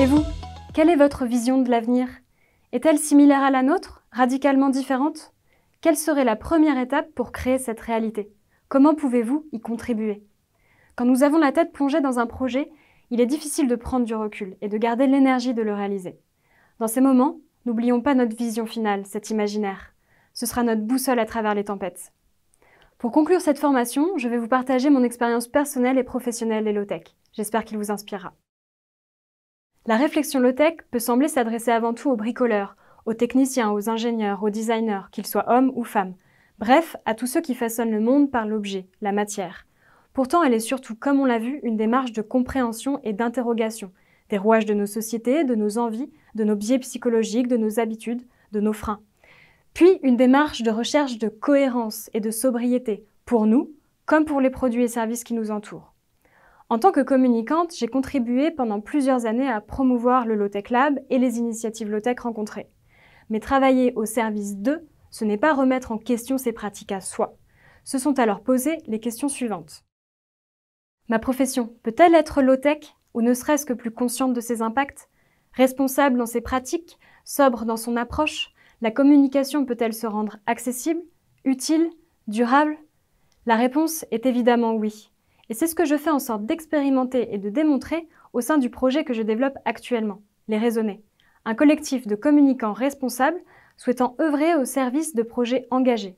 Et vous, quelle est votre vision de l'avenir Est-elle similaire à la nôtre Radicalement différente Quelle serait la première étape pour créer cette réalité Comment pouvez-vous y contribuer Quand nous avons la tête plongée dans un projet, il est difficile de prendre du recul et de garder l'énergie de le réaliser. Dans ces moments, n'oublions pas notre vision finale, cet imaginaire. Ce sera notre boussole à travers les tempêtes. Pour conclure cette formation, je vais vous partager mon expérience personnelle et professionnelle d'Elotech. J'espère qu'il vous inspirera. La réflexion low-tech peut sembler s'adresser avant tout aux bricoleurs, aux techniciens, aux ingénieurs, aux designers, qu'ils soient hommes ou femmes. Bref, à tous ceux qui façonnent le monde par l'objet, la matière. Pourtant, elle est surtout, comme on l'a vu, une démarche de compréhension et d'interrogation, des rouages de nos sociétés, de nos envies, de nos biais psychologiques, de nos habitudes, de nos freins. Puis une démarche de recherche de cohérence et de sobriété, pour nous, comme pour les produits et services qui nous entourent. En tant que communicante, j'ai contribué pendant plusieurs années à promouvoir le Low-Tech Lab et les initiatives Low-Tech rencontrées. Mais travailler au service d'eux, ce n'est pas remettre en question ces pratiques à soi. Se sont alors posées les questions suivantes. Ma profession peut-elle être low-tech ou ne serait-ce que plus consciente de ses impacts Responsable dans ses pratiques Sobre dans son approche La communication peut-elle se rendre accessible, utile, durable La réponse est évidemment oui. Et c'est ce que je fais en sorte d'expérimenter et de démontrer au sein du projet que je développe actuellement, Les Raisonnés, un collectif de communicants responsables souhaitant œuvrer au service de projets engagés.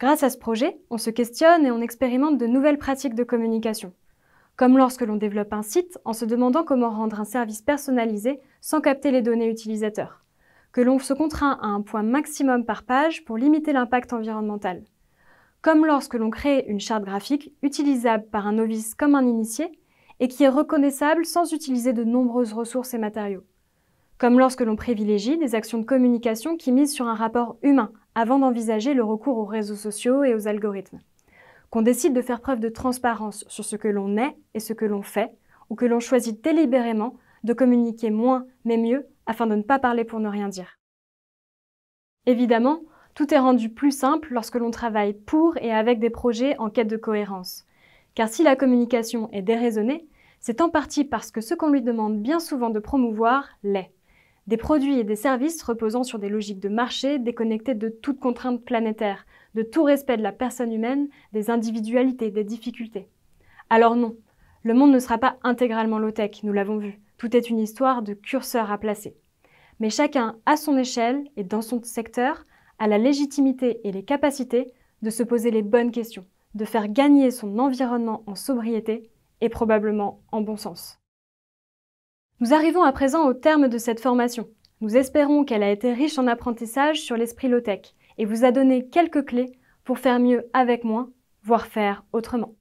Grâce à ce projet, on se questionne et on expérimente de nouvelles pratiques de communication, comme lorsque l'on développe un site en se demandant comment rendre un service personnalisé sans capter les données utilisateurs, que l'on se contraint à un point maximum par page pour limiter l'impact environnemental comme lorsque l'on crée une charte graphique utilisable par un novice comme un initié et qui est reconnaissable sans utiliser de nombreuses ressources et matériaux, comme lorsque l'on privilégie des actions de communication qui misent sur un rapport humain avant d'envisager le recours aux réseaux sociaux et aux algorithmes, qu'on décide de faire preuve de transparence sur ce que l'on est et ce que l'on fait, ou que l'on choisit délibérément de communiquer moins mais mieux afin de ne pas parler pour ne rien dire. Évidemment, tout est rendu plus simple lorsque l'on travaille pour et avec des projets en quête de cohérence. Car si la communication est déraisonnée, c'est en partie parce que ce qu'on lui demande bien souvent de promouvoir l'est. Des produits et des services reposant sur des logiques de marché déconnectées de toute contrainte planétaire, de tout respect de la personne humaine, des individualités, des difficultés. Alors non, le monde ne sera pas intégralement low-tech, nous l'avons vu. Tout est une histoire de curseur à placer. Mais chacun, à son échelle et dans son secteur, à la légitimité et les capacités de se poser les bonnes questions, de faire gagner son environnement en sobriété et probablement en bon sens. Nous arrivons à présent au terme de cette formation. Nous espérons qu'elle a été riche en apprentissage sur l'esprit low-tech et vous a donné quelques clés pour faire mieux avec moins, voire faire autrement.